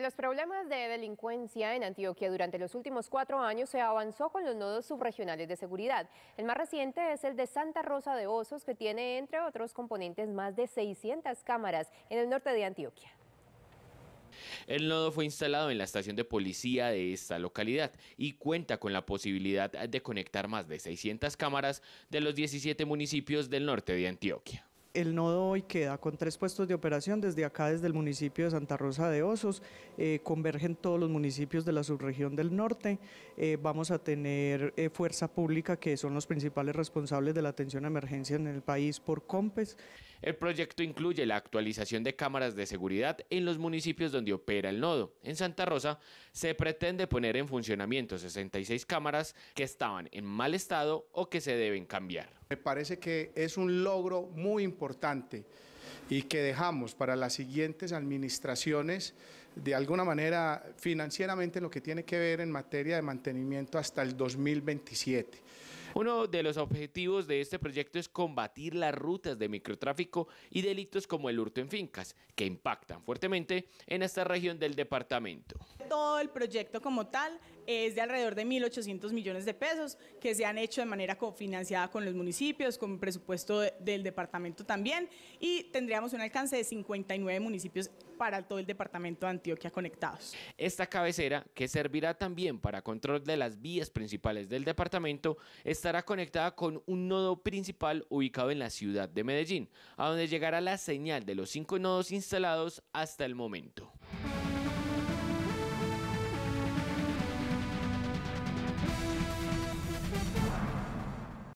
los problemas de delincuencia en Antioquia durante los últimos cuatro años se avanzó con los nodos subregionales de seguridad. El más reciente es el de Santa Rosa de Osos, que tiene, entre otros componentes, más de 600 cámaras en el norte de Antioquia. El nodo fue instalado en la estación de policía de esta localidad y cuenta con la posibilidad de conectar más de 600 cámaras de los 17 municipios del norte de Antioquia el nodo hoy queda con tres puestos de operación desde acá, desde el municipio de Santa Rosa de Osos, eh, convergen todos los municipios de la subregión del norte, eh, vamos a tener eh, fuerza pública que son los principales responsables de la atención a emergencia en el país por COMPES. El proyecto incluye la actualización de cámaras de seguridad en los municipios donde opera el nodo. En Santa Rosa se pretende poner en funcionamiento 66 cámaras que estaban en mal estado o que se deben cambiar. Me parece que es un logro muy importante y que dejamos para las siguientes administraciones, de alguna manera financieramente lo que tiene que ver en materia de mantenimiento hasta el 2027. Uno de los objetivos de este proyecto es combatir las rutas de microtráfico y delitos como el hurto en fincas, que impactan fuertemente en esta región del departamento. Todo el proyecto como tal es de alrededor de 1.800 millones de pesos que se han hecho de manera cofinanciada con los municipios, con presupuesto del departamento también y tendríamos un alcance de 59 municipios para todo el departamento de Antioquia conectados. Esta cabecera, que servirá también para control de las vías principales del departamento, estará conectada con un nodo principal ubicado en la ciudad de Medellín, a donde llegará la señal de los cinco nodos instalados hasta el momento.